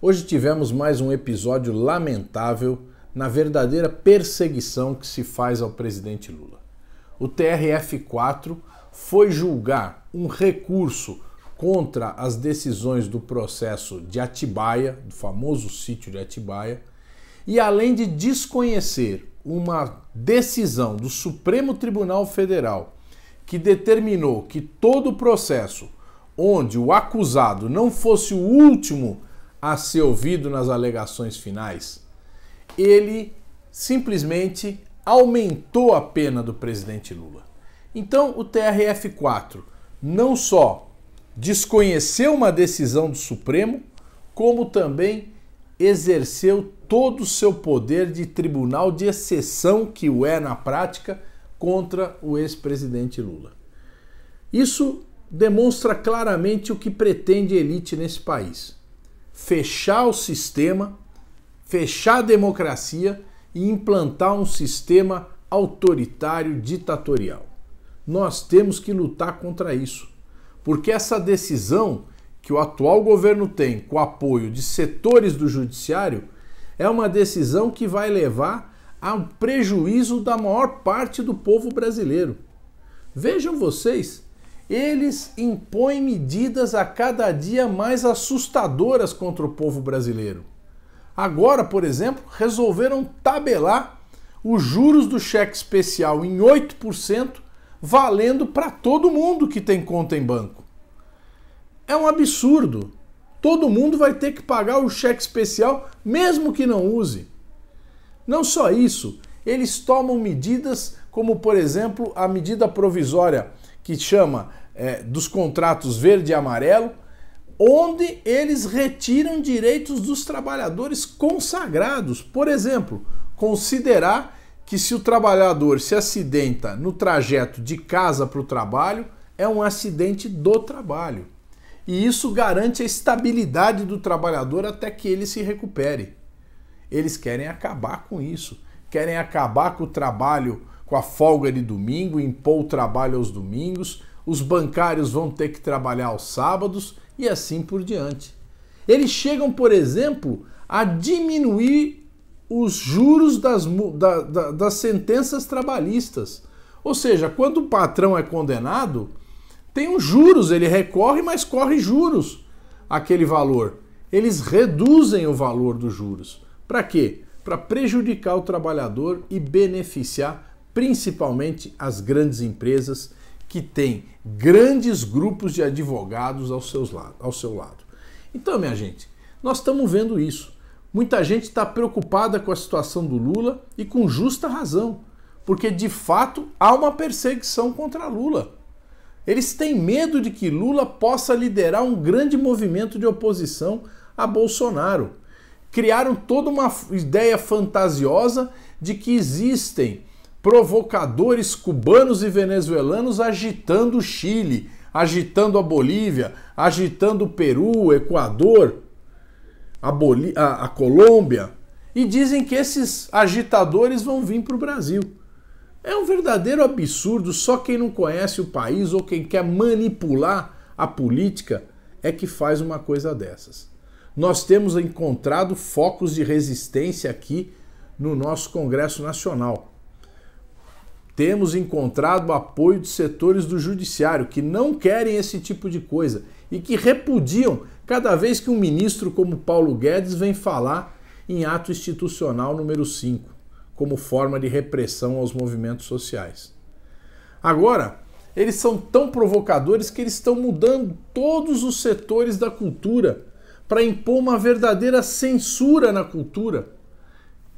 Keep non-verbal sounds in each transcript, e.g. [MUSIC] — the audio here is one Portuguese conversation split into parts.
Hoje tivemos mais um episódio lamentável na verdadeira perseguição que se faz ao presidente Lula. O TRF4 foi julgar um recurso contra as decisões do processo de Atibaia, do famoso sítio de Atibaia, e além de desconhecer uma decisão do Supremo Tribunal Federal que determinou que todo o processo onde o acusado não fosse o último a ser ouvido nas alegações finais. Ele simplesmente aumentou a pena do presidente Lula. Então, o TRF4 não só desconheceu uma decisão do Supremo, como também exerceu todo o seu poder de tribunal de exceção, que o é na prática, contra o ex-presidente Lula. Isso demonstra claramente o que pretende a elite nesse país fechar o sistema, fechar a democracia e implantar um sistema autoritário ditatorial. Nós temos que lutar contra isso, porque essa decisão que o atual governo tem com o apoio de setores do judiciário é uma decisão que vai levar a um prejuízo da maior parte do povo brasileiro. Vejam vocês, eles impõem medidas a cada dia mais assustadoras contra o povo brasileiro. Agora, por exemplo, resolveram tabelar os juros do cheque especial em 8%, valendo para todo mundo que tem conta em banco. É um absurdo. Todo mundo vai ter que pagar o cheque especial, mesmo que não use. Não só isso, eles tomam medidas como, por exemplo, a medida provisória que chama é, dos contratos verde e amarelo, onde eles retiram direitos dos trabalhadores consagrados. Por exemplo, considerar que se o trabalhador se acidenta no trajeto de casa para o trabalho, é um acidente do trabalho. E isso garante a estabilidade do trabalhador até que ele se recupere. Eles querem acabar com isso, querem acabar com o trabalho com a folga de domingo, impor o trabalho aos domingos, os bancários vão ter que trabalhar aos sábados e assim por diante. Eles chegam, por exemplo, a diminuir os juros das, da, da, das sentenças trabalhistas. Ou seja, quando o patrão é condenado, tem os juros, ele recorre, mas corre juros aquele valor. Eles reduzem o valor dos juros. Para quê? Para prejudicar o trabalhador e beneficiar principalmente as grandes empresas que têm grandes grupos de advogados ao, seus lado, ao seu lado. Então, minha gente, nós estamos vendo isso. Muita gente está preocupada com a situação do Lula e com justa razão, porque de fato há uma perseguição contra Lula. Eles têm medo de que Lula possa liderar um grande movimento de oposição a Bolsonaro. Criaram toda uma ideia fantasiosa de que existem provocadores cubanos e venezuelanos agitando o Chile, agitando a Bolívia, agitando o Peru, Equador, a, Boli a, a Colômbia. E dizem que esses agitadores vão vir para o Brasil. É um verdadeiro absurdo. Só quem não conhece o país ou quem quer manipular a política é que faz uma coisa dessas. Nós temos encontrado focos de resistência aqui no nosso Congresso Nacional. Temos encontrado apoio de setores do judiciário que não querem esse tipo de coisa e que repudiam cada vez que um ministro como Paulo Guedes vem falar em ato institucional número 5, como forma de repressão aos movimentos sociais. Agora, eles são tão provocadores que eles estão mudando todos os setores da cultura para impor uma verdadeira censura na cultura.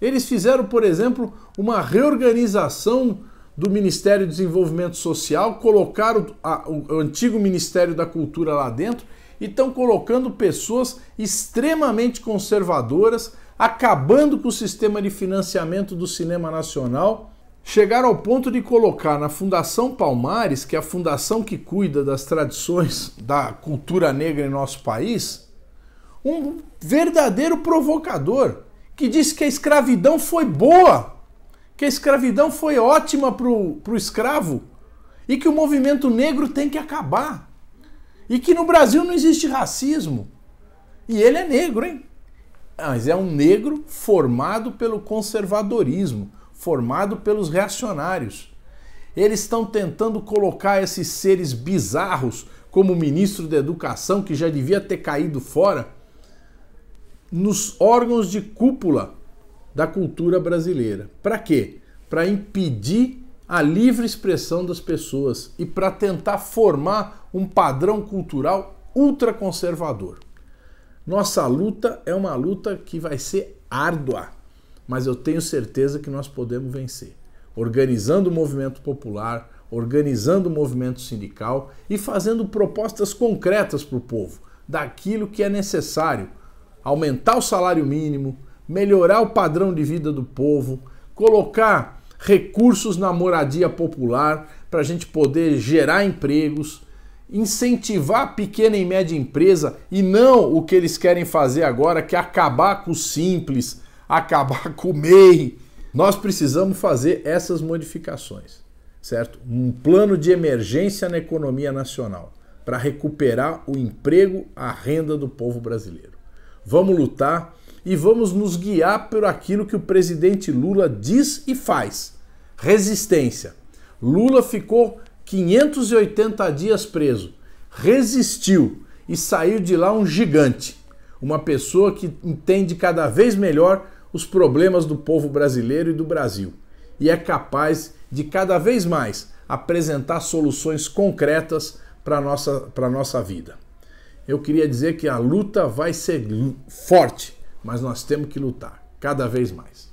Eles fizeram, por exemplo, uma reorganização do Ministério do Desenvolvimento Social, colocaram o, o antigo Ministério da Cultura lá dentro e estão colocando pessoas extremamente conservadoras, acabando com o sistema de financiamento do cinema nacional. Chegaram ao ponto de colocar na Fundação Palmares, que é a fundação que cuida das tradições da cultura negra em nosso país, um verdadeiro provocador que disse que a escravidão foi boa que a escravidão foi ótima para o escravo e que o movimento negro tem que acabar. E que no Brasil não existe racismo. E ele é negro, hein? Mas é um negro formado pelo conservadorismo, formado pelos reacionários. Eles estão tentando colocar esses seres bizarros, como o ministro da Educação, que já devia ter caído fora, nos órgãos de cúpula da cultura brasileira. Para quê? Para impedir a livre expressão das pessoas e para tentar formar um padrão cultural ultraconservador. Nossa luta é uma luta que vai ser árdua, mas eu tenho certeza que nós podemos vencer. Organizando o movimento popular, organizando o movimento sindical e fazendo propostas concretas para o povo daquilo que é necessário. Aumentar o salário mínimo, melhorar o padrão de vida do povo, colocar recursos na moradia popular para a gente poder gerar empregos, incentivar a pequena e média empresa e não o que eles querem fazer agora, que é acabar com o simples, [LAUGHS] acabar com o MEI. Nós precisamos fazer essas modificações, certo? Um plano de emergência na economia nacional para recuperar o emprego, a renda do povo brasileiro vamos lutar e vamos nos guiar por aquilo que o presidente Lula diz e faz. Resistência. Lula ficou 580 dias preso, resistiu e saiu de lá um gigante, uma pessoa que entende cada vez melhor os problemas do povo brasileiro e do Brasil e é capaz de cada vez mais apresentar soluções concretas para a nossa, nossa vida eu queria dizer que a luta vai ser forte, mas nós temos que lutar cada vez mais.